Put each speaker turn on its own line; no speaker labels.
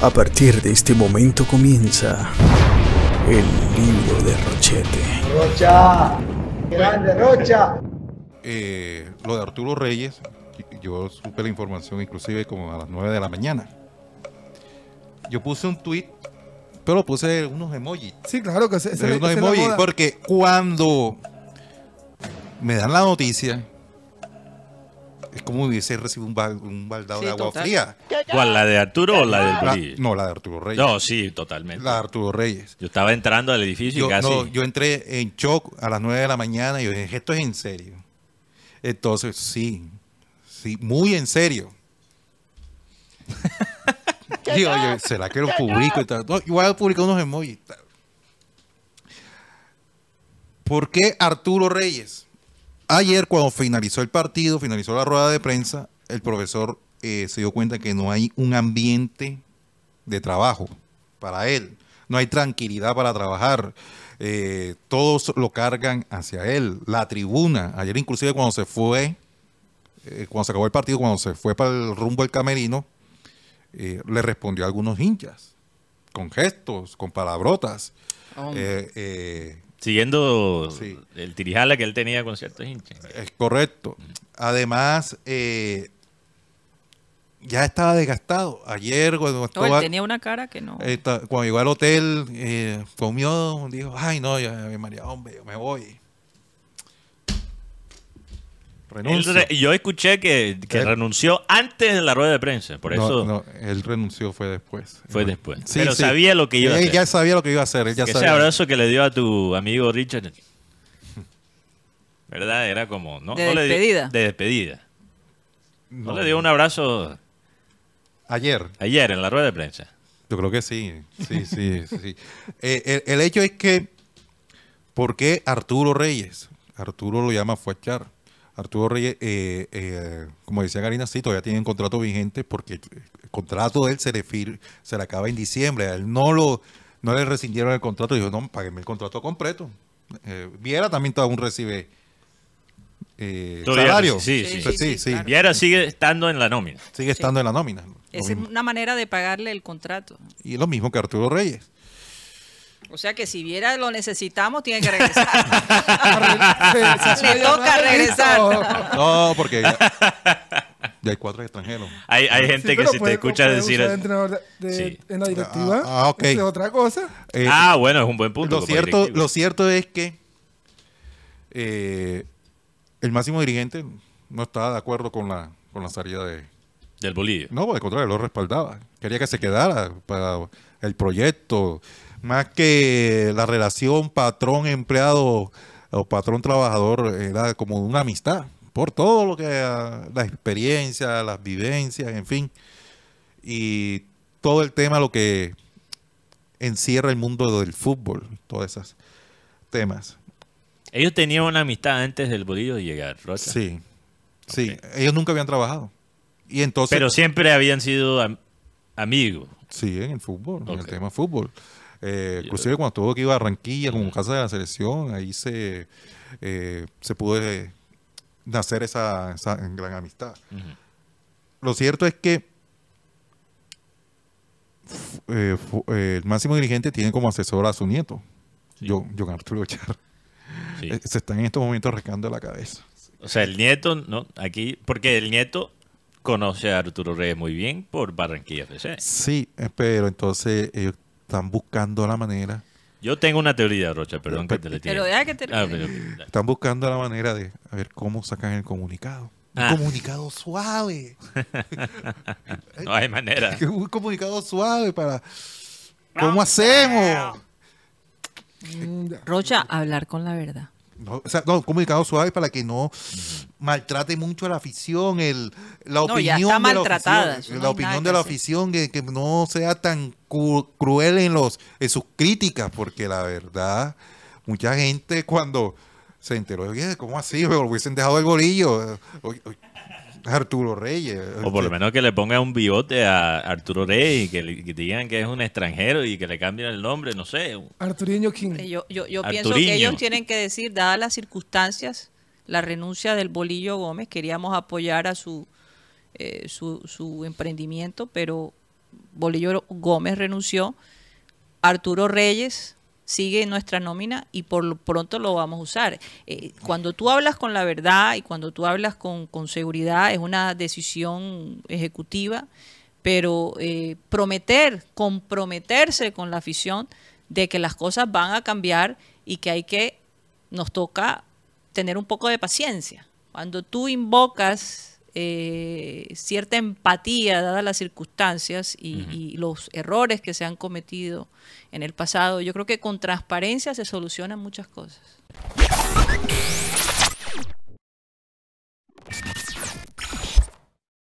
A partir de este momento comienza
el libro de Rochete.
Rocha, grande Rocha.
Eh, lo de Arturo Reyes, yo supe la información inclusive como a las 9 de la mañana. Yo puse un tweet, pero puse unos emojis.
Sí, claro que se,
porque cuando me dan la noticia, es como hubiese recibido un, baldado de agua fría. ¿Cuál, la de Arturo o la del no,
la de Arturo Reyes. No, sí, totalmente. La de Arturo Reyes. Yo estaba entrando al edificio yo, y casi... No, yo
entré en shock a las 9 de la mañana y yo dije, esto es en serio. Entonces, sí, sí, muy en serio. Digo, yo, ¿será que lo publico? Y tal? No, igual publicó unos emojis. ¿Por qué Arturo Reyes? Ayer, cuando finalizó el partido, finalizó la rueda de prensa, el profesor eh, se dio cuenta que no hay un ambiente de trabajo para él. No hay tranquilidad para trabajar. Eh, todos lo cargan hacia él. La tribuna, ayer inclusive cuando se fue, eh, cuando se acabó el partido, cuando se fue para el rumbo del camerino, le respondió a algunos hinchas, con gestos, con palabrotas. Ah, Siguiendo
el tirijala que él tenía con ciertos hinchas. Es
correcto. Además, eh, ya estaba desgastado. Ayer cuando estaba... tenía una cara que no... Eh, cuando llegó al hotel, eh, comió, dijo, ay no, ya, María, hombre, me voy yo
escuché que, eh. renunció antes de la rueda de prensa, por eso... No,
él renunció
fue después. Fue eh, después. Pero sabía lo que iba ya sabía lo que iba a hacer. Ese abrazo que le dio a tu amigo Richard, ¿verdad? Era como... De despedida. de despedida. No, le dio un abrazo...
Ayer. Ayer, en la rueda de prensa. Yo creo que sí, sí, sí, sí. Eh, el, hecho es que, ¿por qué Arturo Reyes? Arturo lo llama Fuachar. Arturo Reyes, eh, eh, como decía Karina, sí, todavía un contrato vigente porque el contrato de él se le, se acaba en diciembre. A él no, lo, no le rescindieron el contrato. Dijo, no, págueme el contrato completo. Eh, Viera también aún recibe salario. Sí, sí, sí. Viera sigue estando en la nómina. Sigue estando en la nómina. Es una
manera de pagarle el contrato.
Y es lo mismo que Arturo Reyes.
O sea que si viera lo necesitamos, tiene que regresar.
se, toca regresar. No, porque ya, hay cuatro extranjeros. Hay, hay gente que si te escucha decir... en la ah, directiva. Ah, ok. Es otra cosa.
Eh, ah, bueno, es un buen
punto. Lo, cierto, lo cierto es que eh, el máximo dirigente no estaba de acuerdo con la, con la salida de... Del Bolivia. No, por el contrario, lo respaldaba. Quería que se quedara para el proyecto más que la relación patrón-empleado o patrón-trabajador, era como una amistad, por todo lo que, la experiencia, las vivencias, en fin, y todo el tema, lo que encierra el mundo del fútbol, todos esos temas.
Ellos tenían una amistad antes del bolillo de llegar,
Rocha. Sí, sí, ellos nunca habían trabajado. Y entonces, Pero siempre habían sido amigos. Sí, en el fútbol, en el tema fútbol. Eh, inclusive cuando tuvo que ir a Barranquilla como casa de la selección, ahí se, eh, se pudo nacer esa, gran amistad. Lo cierto es que eh, el máximo dirigente tiene como asesor a su nieto, yo John, Arturo Se están en estos momentos rescando la cabeza.
O sea, el nieto, no, aquí, porque el nieto conoce a Arturo Reyes muy bien por
Barranquilla FC. Sí, pero entonces están buscando la manera. Yo tengo una teoría, Rocha, perdón que te le tire. Pero deja que te ah, Están buscando la manera de a ver cómo sacan el comunicado. Un ah. comunicado suave. no hay manera. Un comunicado suave para. ¿Cómo hacemos? Eh, Rocha, hablar con la verdad comunicado suave para que no maltrate mucho a la afición, el, la opinión de la opinión de la afición eh, que, no sea tan cruel en los en sus críticas, porque la verdad mucha gente cuando se enteró, oye, ¿cómo así? Me hubiesen dejado el gorillo Arturo Reyes. O por lo menos que le ponga un bigote a
Arturo Reyes y que, le, digan que es un extranjero y que le cambien el nombre, no sé.
Arturiño
King. Eh, yo, pienso que ellos tienen que decir, dadas las circunstancias, la renuncia del Bolillo Gómez, queríamos apoyar a su, eh, su, su emprendimiento, pero Bolillo Gómez renunció. Arturo Reyes sigue nuestra nómina y por lo pronto lo vamos a usar. Eh, cuando tú hablas con la verdad y cuando tú hablas con, seguridad, es una decisión ejecutiva, pero eh, prometer, comprometerse con la afición de que las cosas van a cambiar y que hay que, nos toca tener un poco de paciencia. Cuando tú invocas eh, cierta empatía dadas las circunstancias y, y, los errores que se han cometido en el pasado. Yo creo que con transparencia se solucionan muchas cosas.